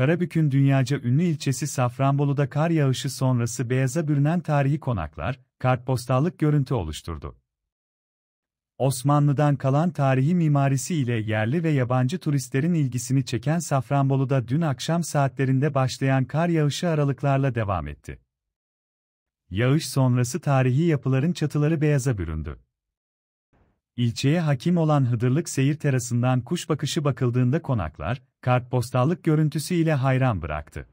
Karabük'ün dünyaca ünlü ilçesi Safranbolu'da kar yağışı sonrası beyaza bürünen tarihi konaklar, kartpostallık görüntü oluşturdu. Osmanlı'dan kalan tarihi mimarisi ile yerli ve yabancı turistlerin ilgisini çeken Safranbolu'da dün akşam saatlerinde başlayan kar yağışı aralıklarla devam etti. Yağış sonrası tarihi yapıların çatıları beyaza büründü. İlçeye hakim olan Hıdırlık seyir terasından kuş bakışı bakıldığında konaklar, kartpostallık görüntüsü ile hayran bıraktı.